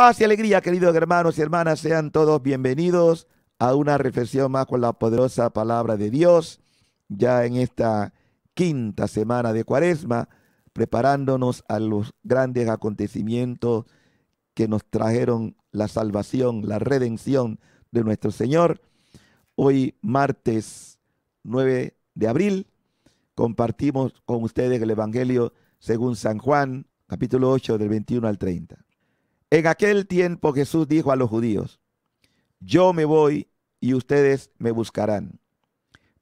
Paz y alegría, queridos hermanos y hermanas, sean todos bienvenidos a una reflexión más con la poderosa palabra de Dios, ya en esta quinta semana de Cuaresma, preparándonos a los grandes acontecimientos que nos trajeron la salvación, la redención de nuestro Señor. Hoy, martes 9 de abril, compartimos con ustedes el Evangelio según San Juan, capítulo 8, del 21 al 30. En aquel tiempo Jesús dijo a los judíos, yo me voy y ustedes me buscarán,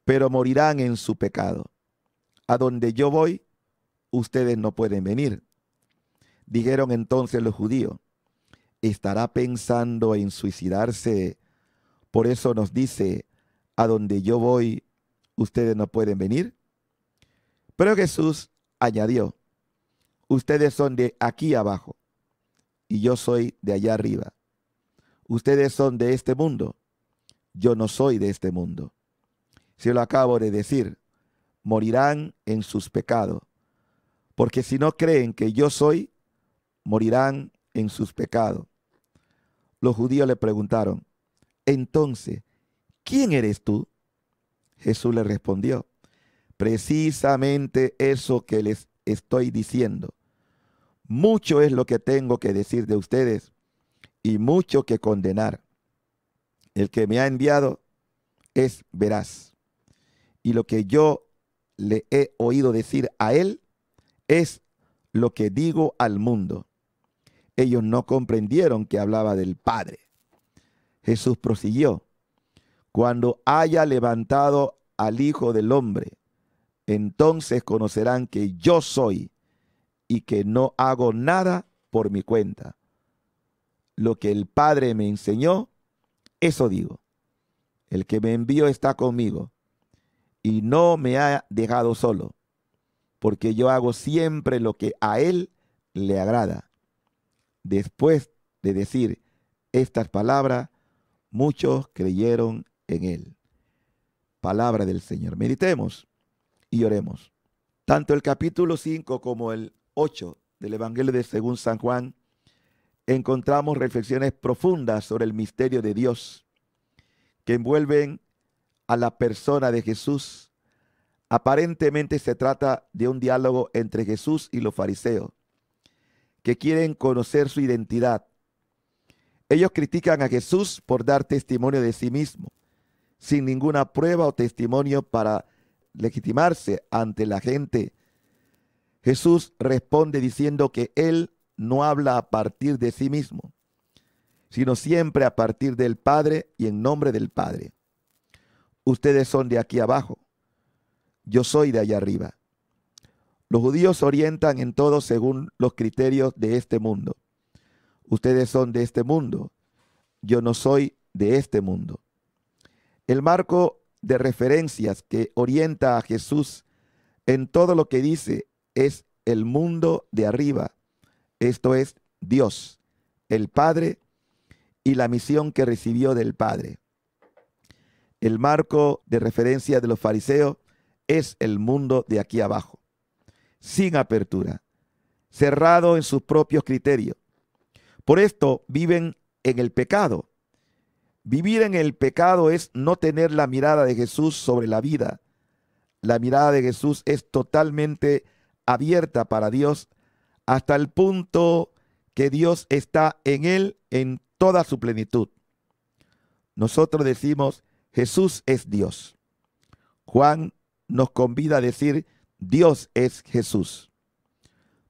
pero morirán en su pecado. A donde yo voy, ustedes no pueden venir. Dijeron entonces los judíos, ¿estará pensando en suicidarse? Por eso nos dice, a donde yo voy, ustedes no pueden venir. Pero Jesús añadió, ustedes son de aquí abajo y yo soy de allá arriba. Ustedes son de este mundo, yo no soy de este mundo. Se lo acabo de decir, morirán en sus pecados, porque si no creen que yo soy, morirán en sus pecados. Los judíos le preguntaron, entonces, ¿quién eres tú? Jesús le respondió, precisamente eso que les estoy diciendo. Mucho es lo que tengo que decir de ustedes y mucho que condenar. El que me ha enviado es veraz. Y lo que yo le he oído decir a él es lo que digo al mundo. Ellos no comprendieron que hablaba del Padre. Jesús prosiguió, cuando haya levantado al Hijo del Hombre, entonces conocerán que yo soy y que no hago nada por mi cuenta. Lo que el Padre me enseñó, eso digo. El que me envió está conmigo y no me ha dejado solo, porque yo hago siempre lo que a Él le agrada. Después de decir estas palabras, muchos creyeron en Él. Palabra del Señor. Meditemos y oremos. Tanto el capítulo 5 como el del Evangelio de según San Juan, encontramos reflexiones profundas sobre el misterio de Dios que envuelven a la persona de Jesús. Aparentemente se trata de un diálogo entre Jesús y los fariseos, que quieren conocer su identidad. Ellos critican a Jesús por dar testimonio de sí mismo, sin ninguna prueba o testimonio para legitimarse ante la gente Jesús responde diciendo que Él no habla a partir de sí mismo, sino siempre a partir del Padre y en nombre del Padre. Ustedes son de aquí abajo, yo soy de allá arriba. Los judíos orientan en todo según los criterios de este mundo. Ustedes son de este mundo, yo no soy de este mundo. El marco de referencias que orienta a Jesús en todo lo que dice es el mundo de arriba, esto es Dios, el Padre y la misión que recibió del Padre. El marco de referencia de los fariseos es el mundo de aquí abajo, sin apertura, cerrado en sus propios criterios. Por esto viven en el pecado. Vivir en el pecado es no tener la mirada de Jesús sobre la vida. La mirada de Jesús es totalmente abierta para Dios hasta el punto que Dios está en él en toda su plenitud. Nosotros decimos, Jesús es Dios. Juan nos convida a decir, Dios es Jesús.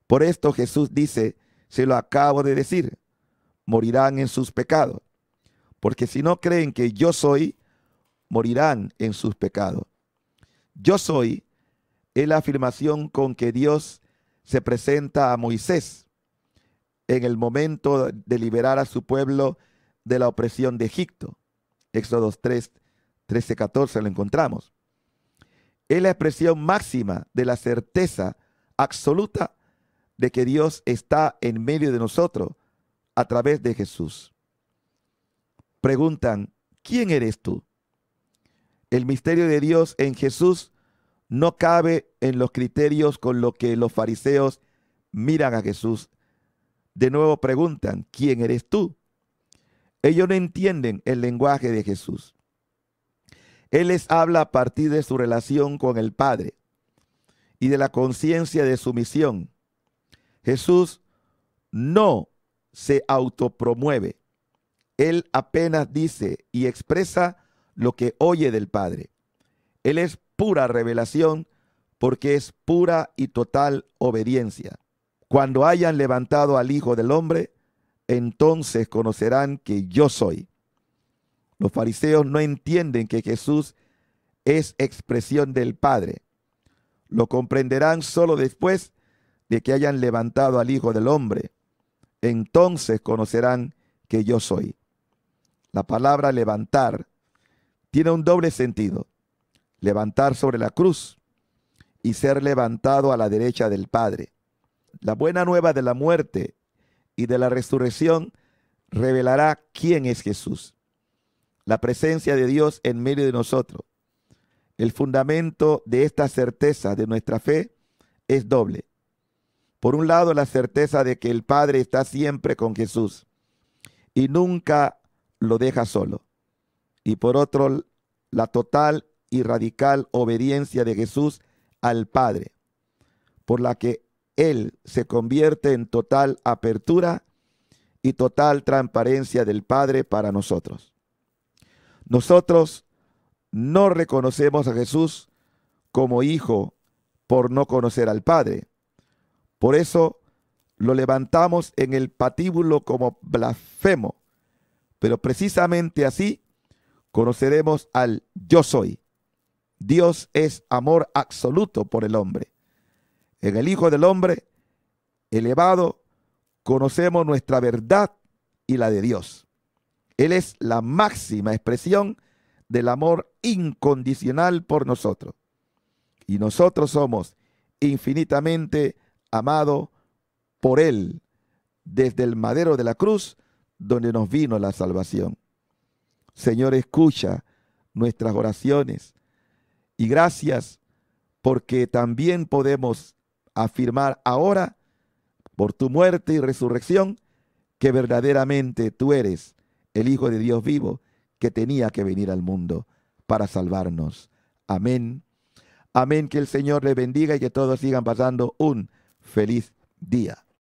Por esto Jesús dice, se lo acabo de decir, morirán en sus pecados, porque si no creen que yo soy, morirán en sus pecados. Yo soy es la afirmación con que Dios se presenta a Moisés en el momento de liberar a su pueblo de la opresión de Egipto. Éxodo 3, 13, 14 lo encontramos. Es la expresión máxima de la certeza absoluta de que Dios está en medio de nosotros a través de Jesús. Preguntan, ¿quién eres tú? El misterio de Dios en Jesús no cabe en los criterios con los que los fariseos miran a Jesús. De nuevo preguntan, ¿quién eres tú? Ellos no entienden el lenguaje de Jesús. Él les habla a partir de su relación con el Padre y de la conciencia de su misión. Jesús no se autopromueve. Él apenas dice y expresa lo que oye del Padre. Él es pura revelación, porque es pura y total obediencia. Cuando hayan levantado al Hijo del Hombre, entonces conocerán que yo soy. Los fariseos no entienden que Jesús es expresión del Padre. Lo comprenderán solo después de que hayan levantado al Hijo del Hombre. Entonces conocerán que yo soy. La palabra levantar tiene un doble sentido levantar sobre la cruz y ser levantado a la derecha del Padre. La buena nueva de la muerte y de la resurrección revelará quién es Jesús, la presencia de Dios en medio de nosotros. El fundamento de esta certeza de nuestra fe es doble. Por un lado, la certeza de que el Padre está siempre con Jesús y nunca lo deja solo. Y por otro, la total y radical obediencia de Jesús al Padre, por la que Él se convierte en total apertura y total transparencia del Padre para nosotros. Nosotros no reconocemos a Jesús como hijo por no conocer al Padre. Por eso lo levantamos en el patíbulo como blasfemo. Pero precisamente así conoceremos al yo soy, Dios es amor absoluto por el hombre. En el Hijo del Hombre elevado conocemos nuestra verdad y la de Dios. Él es la máxima expresión del amor incondicional por nosotros. Y nosotros somos infinitamente amados por Él desde el madero de la cruz donde nos vino la salvación. Señor, escucha nuestras oraciones y gracias porque también podemos afirmar ahora, por tu muerte y resurrección, que verdaderamente tú eres el Hijo de Dios vivo que tenía que venir al mundo para salvarnos. Amén. Amén. Que el Señor les bendiga y que todos sigan pasando un feliz día.